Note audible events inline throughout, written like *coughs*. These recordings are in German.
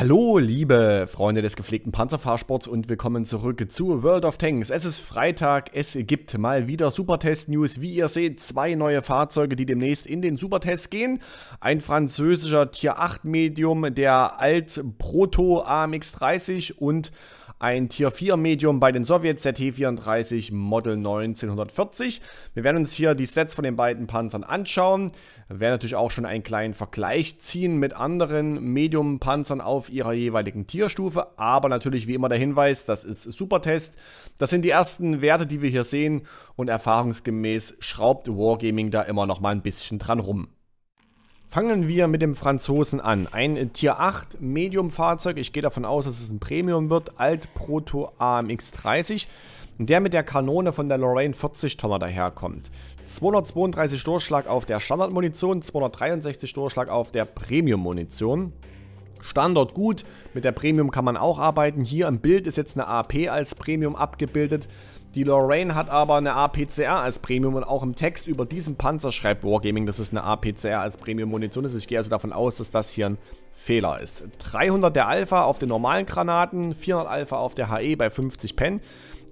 Hallo, liebe Freunde des gepflegten Panzerfahrsports und willkommen zurück zu World of Tanks. Es ist Freitag, es gibt mal wieder Supertest-News. Wie ihr seht, zwei neue Fahrzeuge, die demnächst in den Supertest gehen. Ein französischer Tier 8 Medium, der Alt Proto AMX 30 und ein Tier 4 Medium bei den Sowjets, der T-34 Model 1940. Wir werden uns hier die Sets von den beiden Panzern anschauen. Wir werden natürlich auch schon einen kleinen Vergleich ziehen mit anderen Medium-Panzern auf ihrer jeweiligen Tierstufe. Aber natürlich wie immer der Hinweis, das ist Supertest. Das sind die ersten Werte, die wir hier sehen und erfahrungsgemäß schraubt Wargaming da immer noch mal ein bisschen dran rum. Fangen wir mit dem Franzosen an. Ein Tier 8 Medium-Fahrzeug. Ich gehe davon aus, dass es ein Premium wird. Alt Proto AMX30. Der mit der Kanone von der Lorraine 40 Tonner daherkommt. 232 Durchschlag auf der Standardmunition, 263 Durchschlag auf der Premium-Munition. Standard gut, mit der Premium kann man auch arbeiten. Hier im Bild ist jetzt eine AP als Premium abgebildet. Die Lorraine hat aber eine APCR als Premium und auch im Text über diesen Panzer schreibt Wargaming, dass es eine APCR als Premium-Munition ist. Ich gehe also davon aus, dass das hier ein Fehler ist. 300 der Alpha auf den normalen Granaten, 400 Alpha auf der HE bei 50 Pen.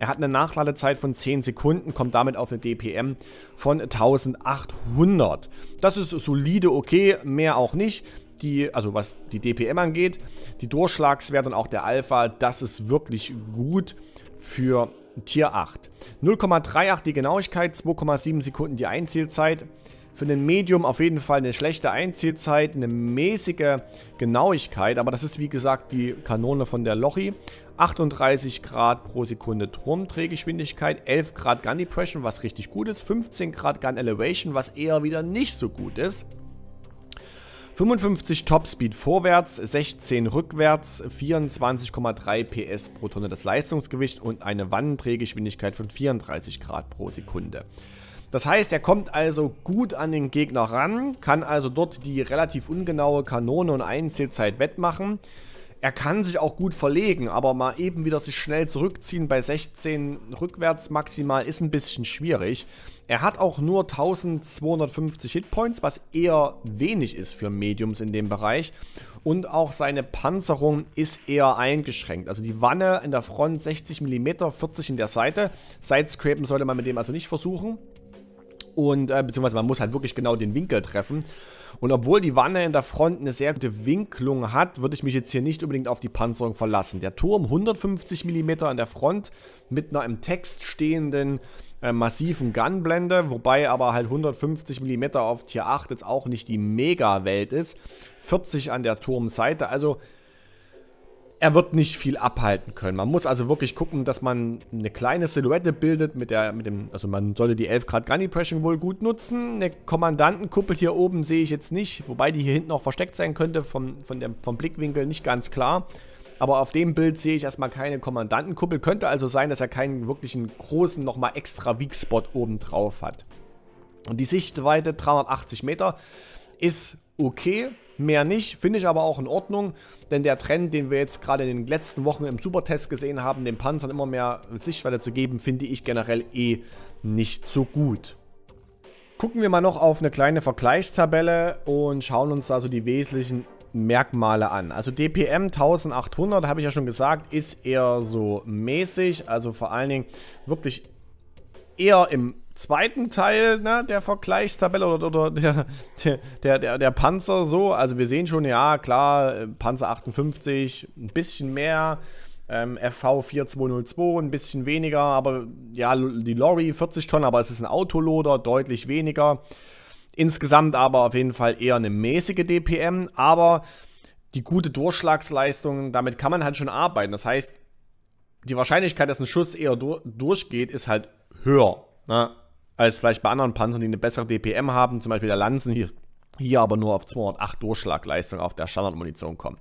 Er hat eine Nachladezeit von 10 Sekunden, kommt damit auf eine DPM von 1800. Das ist solide okay, mehr auch nicht. Die, also was die DPM angeht, die Durchschlagswerte und auch der Alpha, das ist wirklich gut für Tier 8. 0,38 die Genauigkeit, 2,7 Sekunden die Einzielzeit. Für den Medium auf jeden Fall eine schlechte Einzielzeit, eine mäßige Genauigkeit, aber das ist wie gesagt die Kanone von der Lochi. 38 Grad pro Sekunde Turmdrehgeschwindigkeit, 11 Grad Gun Depression, was richtig gut ist, 15 Grad Gun Elevation, was eher wieder nicht so gut ist. 55 Topspeed vorwärts, 16 rückwärts, 24,3 PS pro Tonne das Leistungsgewicht und eine Wandendrehgeschwindigkeit von 34 Grad pro Sekunde. Das heißt, er kommt also gut an den Gegner ran, kann also dort die relativ ungenaue Kanone und Einzielzeit wettmachen. Er kann sich auch gut verlegen, aber mal eben wieder sich schnell zurückziehen bei 16 rückwärts maximal ist ein bisschen schwierig. Er hat auch nur 1250 Hitpoints, was eher wenig ist für Mediums in dem Bereich. Und auch seine Panzerung ist eher eingeschränkt. Also die Wanne in der Front 60 mm, 40 in der Seite. Sidescrapen sollte man mit dem also nicht versuchen. Und äh, beziehungsweise man muss halt wirklich genau den Winkel treffen. Und obwohl die Wanne in der Front eine sehr gute Winklung hat, würde ich mich jetzt hier nicht unbedingt auf die Panzerung verlassen. Der Turm 150 mm an der Front mit einer im Text stehenden äh, massiven Gunblende, wobei aber halt 150 mm auf Tier 8 jetzt auch nicht die Mega-Welt ist. 40 an der Turmseite, also er wird nicht viel abhalten können. Man muss also wirklich gucken, dass man eine kleine Silhouette bildet mit der, mit dem, also man sollte die 11 Grad Gunny Depression wohl gut nutzen. Eine Kommandantenkuppel hier oben sehe ich jetzt nicht, wobei die hier hinten auch versteckt sein könnte, vom, von dem, vom Blickwinkel nicht ganz klar. Aber auf dem Bild sehe ich erstmal keine Kommandantenkuppel. Könnte also sein, dass er keinen wirklichen großen, nochmal extra Weak Spot oben drauf hat. Und die Sichtweite 380 Meter ist okay mehr nicht. Finde ich aber auch in Ordnung, denn der Trend, den wir jetzt gerade in den letzten Wochen im Supertest gesehen haben, den Panzern immer mehr Sichtweite zu geben, finde ich generell eh nicht so gut. Gucken wir mal noch auf eine kleine Vergleichstabelle und schauen uns also die wesentlichen Merkmale an. Also DPM 1800, habe ich ja schon gesagt, ist eher so mäßig, also vor allen Dingen wirklich eher im zweiten Teil ne, der Vergleichstabelle oder, oder der, der, der, der, Panzer so. Also wir sehen schon, ja klar, äh, Panzer 58, ein bisschen mehr. Ähm, FV 4202, ein bisschen weniger, aber ja, die Lorry 40 Tonnen, aber es ist ein Autoloader, deutlich weniger. Insgesamt aber auf jeden Fall eher eine mäßige DPM, aber die gute Durchschlagsleistung, damit kann man halt schon arbeiten. Das heißt, die Wahrscheinlichkeit, dass ein Schuss eher durchgeht, ist halt höher ne? als vielleicht bei anderen Panzern, die eine bessere DPM haben, zum Beispiel der Lanzen hier, hier aber nur auf 208 Durchschlagleistung auf der Standardmunition kommen.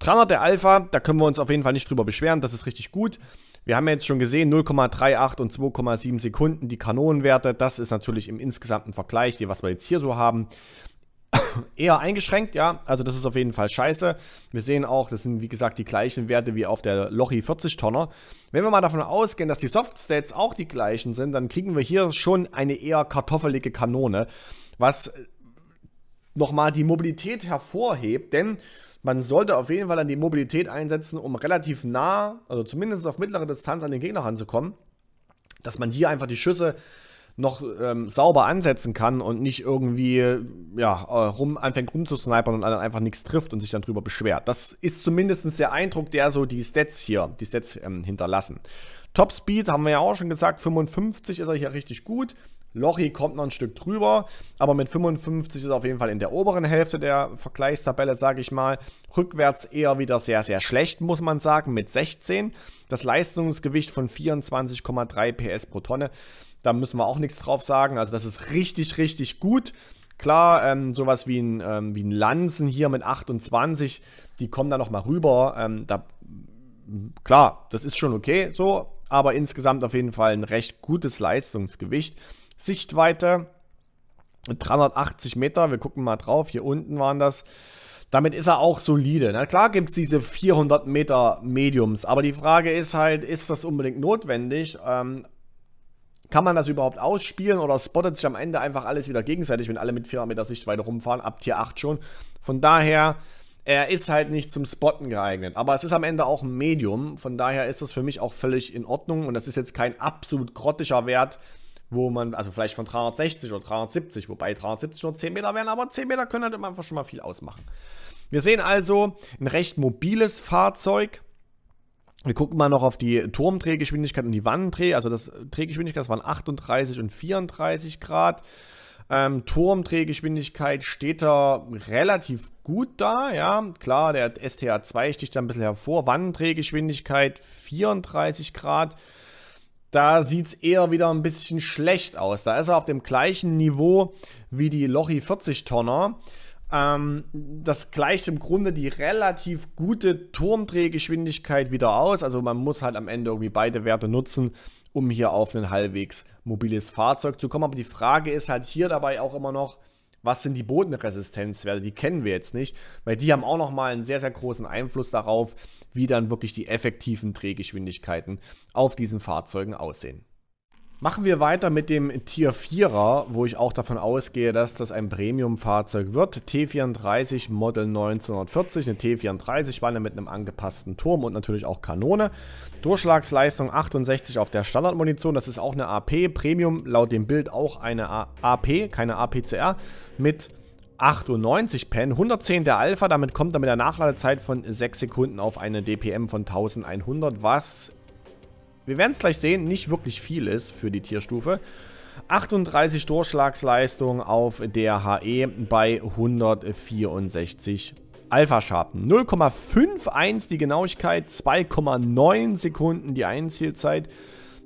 300 der Alpha, da können wir uns auf jeden Fall nicht drüber beschweren, das ist richtig gut. Wir haben jetzt schon gesehen, 0,38 und 2,7 Sekunden die Kanonenwerte. Das ist natürlich im insgesamten Vergleich, die was wir jetzt hier so haben, *coughs* eher eingeschränkt, ja. Also das ist auf jeden Fall scheiße. Wir sehen auch, das sind wie gesagt die gleichen Werte wie auf der Lochi 40 Tonner. Wenn wir mal davon ausgehen, dass die Softstats auch die gleichen sind, dann kriegen wir hier schon eine eher kartoffelige Kanone, was äh, nochmal die Mobilität hervorhebt, denn man sollte auf jeden Fall dann die Mobilität einsetzen, um relativ nah, also zumindest auf mittlere Distanz an den Gegner ranzukommen, dass man hier einfach die Schüsse noch ähm, sauber ansetzen kann und nicht irgendwie ja, äh, rum, anfängt rumzusnipern und dann einfach nichts trifft und sich dann drüber beschwert. Das ist zumindest der Eindruck, der so die Stats hier, die Stats ähm, hinterlassen. Top Speed haben wir ja auch schon gesagt, 55 ist er hier richtig gut. Lochi kommt noch ein Stück drüber, aber mit 55 ist er auf jeden Fall in der oberen Hälfte der Vergleichstabelle, sage ich mal. Rückwärts eher wieder sehr, sehr schlecht, muss man sagen, mit 16. Das Leistungsgewicht von 24,3 PS pro Tonne da müssen wir auch nichts drauf sagen. Also das ist richtig, richtig gut. Klar, ähm, sowas wie ein, ähm, wie ein Lanzen hier mit 28, die kommen da nochmal rüber. Ähm, da, klar, das ist schon okay so, aber insgesamt auf jeden Fall ein recht gutes Leistungsgewicht. Sichtweite 380 Meter, wir gucken mal drauf, hier unten waren das. Damit ist er auch solide. Na ne? klar gibt es diese 400 Meter Mediums, aber die Frage ist halt, ist das unbedingt notwendig? Ähm, kann man das überhaupt ausspielen oder spottet sich am Ende einfach alles wieder gegenseitig, wenn alle mit 400 Meter Sichtweite rumfahren, ab Tier 8 schon. Von daher, er ist halt nicht zum Spotten geeignet. Aber es ist am Ende auch ein Medium, von daher ist das für mich auch völlig in Ordnung und das ist jetzt kein absolut grottischer Wert, wo man, also vielleicht von 360 oder 370, wobei 370 nur 10 Meter wären, aber 10 Meter können halt einfach schon mal viel ausmachen. Wir sehen also ein recht mobiles Fahrzeug wir gucken mal noch auf die Turmdrehgeschwindigkeit und die Wannendreh. Also das äh, Drehgeschwindigkeit, das waren 38 und 34 Grad. Ähm, Turmdrehgeschwindigkeit steht da relativ gut da, ja. Klar, der STA 2 sticht da ein bisschen hervor. Wannendrehgeschwindigkeit 34 Grad. Da sieht es eher wieder ein bisschen schlecht aus. Da ist er auf dem gleichen Niveau wie die Lochi 40 Tonner. Ähm, das gleicht im Grunde die relativ gute Turmdrehgeschwindigkeit wieder aus. Also man muss halt am Ende irgendwie beide Werte nutzen, um hier auf ein halbwegs mobiles Fahrzeug zu kommen. Aber die Frage ist halt hier dabei auch immer noch, was sind die Bodenresistenzwerte? Die kennen wir jetzt nicht, weil die haben auch nochmal einen sehr, sehr großen Einfluss darauf, wie dann wirklich die effektiven Drehgeschwindigkeiten auf diesen Fahrzeugen aussehen. Machen wir weiter mit dem Tier 4er, wo ich auch davon ausgehe, dass das ein Premium-Fahrzeug wird. T34 Model 1940, eine T34-Wanne mit einem angepassten Turm und natürlich auch Kanone. Durchschlagsleistung 68 auf der Standardmunition, das ist auch eine AP. Premium laut dem Bild auch eine AP, keine APCR, mit 98 Pen, 110 der Alpha, damit kommt er mit der Nachladezeit von 6 Sekunden auf eine DPM von 1100, was wir werden es gleich sehen, nicht wirklich viel ist für die Tierstufe. 38 Durchschlagsleistung auf der HE bei 164 Alpha-Sharpen. 0,51 die Genauigkeit, 2,9 Sekunden die Einzielzeit.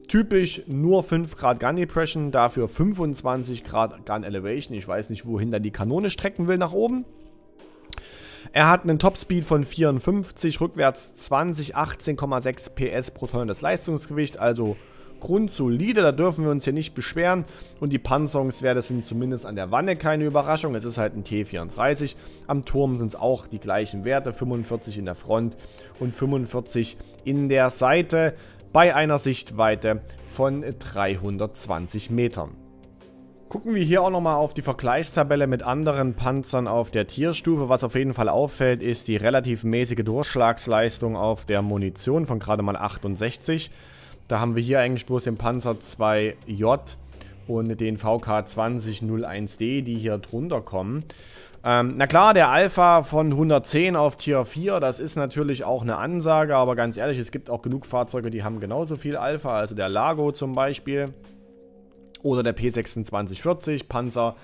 Typisch nur 5 Grad Gun Depression, dafür 25 Grad Gun Elevation. Ich weiß nicht, wohin dann die Kanone strecken will nach oben. Er hat einen Topspeed von 54, rückwärts 20, 18,6 PS pro Tonne das Leistungsgewicht, also grundsolide, da dürfen wir uns hier nicht beschweren. Und die Panzerungswerte sind zumindest an der Wanne keine Überraschung, es ist halt ein T34. Am Turm sind es auch die gleichen Werte, 45 in der Front und 45 in der Seite bei einer Sichtweite von 320 Metern. Gucken wir hier auch nochmal auf die Vergleichstabelle mit anderen Panzern auf der Tierstufe. Was auf jeden Fall auffällt, ist die relativ mäßige Durchschlagsleistung auf der Munition von gerade mal 68. Da haben wir hier eigentlich bloß den Panzer 2J und den VK2001D, die hier drunter kommen. Ähm, na klar, der Alpha von 110 auf Tier 4, das ist natürlich auch eine Ansage, aber ganz ehrlich, es gibt auch genug Fahrzeuge, die haben genauso viel Alpha, also der Lago zum Beispiel. Oder der P2640, Panzer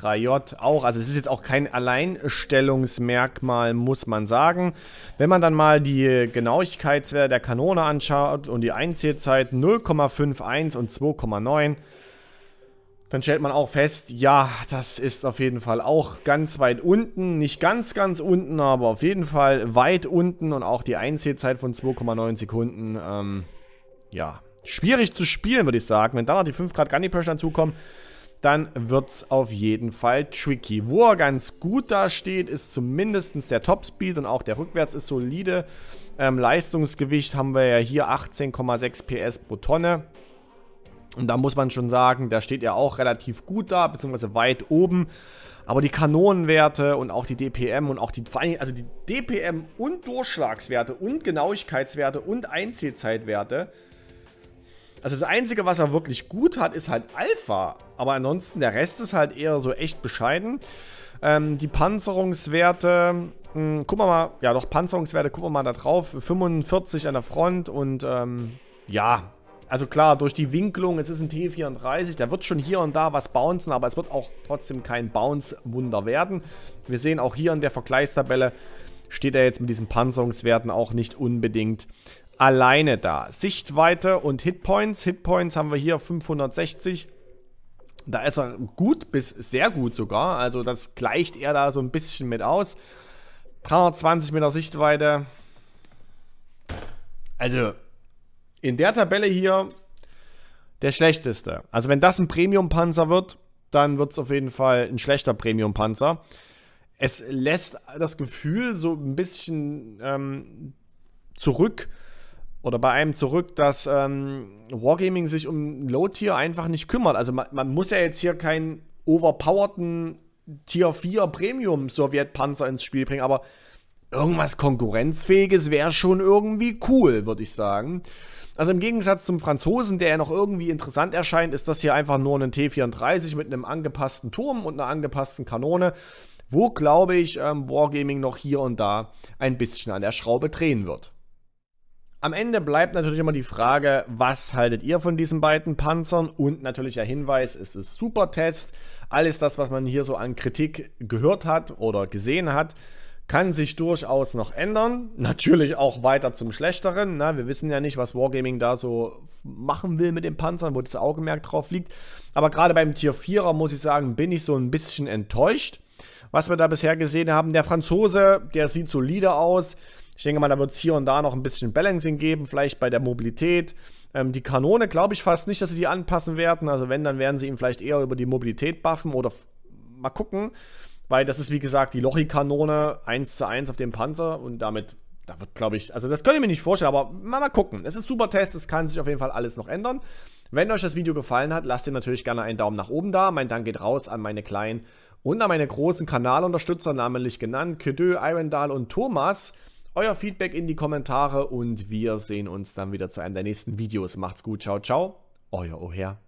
3J auch. Also es ist jetzt auch kein Alleinstellungsmerkmal, muss man sagen. Wenn man dann mal die Genauigkeitswerte der Kanone anschaut und die Einziehzeit 0,51 und 2,9, dann stellt man auch fest, ja, das ist auf jeden Fall auch ganz weit unten. Nicht ganz, ganz unten, aber auf jeden Fall weit unten und auch die Einziehzeit von 2,9 Sekunden, ähm, ja, schwierig zu spielen, würde ich sagen. Wenn dann noch die 5 Grad Gunny Pressure dazukommen, dann wird es auf jeden Fall tricky. Wo er ganz gut da steht, ist zumindest der Topspeed und auch der Rückwärts ist solide. Ähm, Leistungsgewicht haben wir ja hier 18,6 PS pro Tonne. Und da muss man schon sagen, da steht er auch relativ gut da, beziehungsweise weit oben. Aber die Kanonenwerte und auch die DPM und auch die, also die DPM und Durchschlagswerte und Genauigkeitswerte und Einziehzeitwerte, also das Einzige, was er wirklich gut hat, ist halt Alpha. Aber ansonsten, der Rest ist halt eher so echt bescheiden. Ähm, die Panzerungswerte, mh, hm, gucken wir mal, ja doch, Panzerungswerte, gucken wir mal da drauf. 45 an der Front und ähm, ja, also klar, durch die Winkelung, es ist ein T34, da wird schon hier und da was bouncen, aber es wird auch trotzdem kein Bounce-Wunder werden. Wir sehen auch hier in der Vergleichstabelle, steht er jetzt mit diesen Panzerungswerten auch nicht unbedingt alleine da. Sichtweite und Hitpoints. Hitpoints haben wir hier 560. Da ist er gut bis sehr gut sogar. Also das gleicht er da so ein bisschen mit aus. 320 Meter Sichtweite. Also in der Tabelle hier der schlechteste. Also wenn das ein Premium-Panzer wird, dann wird es auf jeden Fall ein schlechter Premium-Panzer es lässt das Gefühl so ein bisschen ähm, zurück oder bei einem zurück, dass ähm, Wargaming sich um Low-Tier einfach nicht kümmert. Also man, man, muss ja jetzt hier keinen overpowerten Tier 4 Premium Sowjetpanzer ins Spiel bringen, aber irgendwas konkurrenzfähiges wäre schon irgendwie cool, würde ich sagen. Also im Gegensatz zum Franzosen, der ja noch irgendwie interessant erscheint, ist das hier einfach nur ein T34 mit einem angepassten Turm und einer angepassten Kanone wo, glaube ich, ähm, Wargaming noch hier und da ein bisschen an der Schraube drehen wird. Am Ende bleibt natürlich immer die Frage, was haltet ihr von diesen beiden Panzern? Und natürlich der Hinweis, es ist super Test, Alles das, was man hier so an Kritik gehört hat oder gesehen hat, kann sich durchaus noch ändern. Natürlich auch weiter zum Schlechteren. Na, ne? wir wissen ja nicht, was Wargaming da so machen will mit den Panzern, wo das Augenmerk drauf liegt. Aber gerade beim Tier 4er muss ich sagen, bin ich so ein bisschen enttäuscht was wir da bisher gesehen haben. Der Franzose, der sieht solide aus. Ich denke mal, da wird es hier und da noch ein bisschen Balancing geben, vielleicht bei der Mobilität. Ähm, die Kanone glaube ich fast nicht, dass sie die anpassen werden. Also wenn, dann werden sie ihn vielleicht eher über die Mobilität buffen oder mal gucken. Weil das ist, wie gesagt, die Lochi-Kanone 1 zu 1 auf dem Panzer und damit, da wird, glaube ich, also das könnt ihr mir nicht vorstellen, aber mal, mal gucken. Es ist super Test, es kann sich auf jeden Fall alles noch ändern. Wenn euch das Video gefallen hat, lasst ihr natürlich gerne einen Daumen nach oben da. Mein Dank geht raus an meine kleinen und an meine großen Kanalunterstützer, namentlich genannt Kedö, Irondal und Thomas, euer Feedback in die Kommentare und wir sehen uns dann wieder zu einem der nächsten Videos. Macht's gut, ciao, ciao, euer Oher.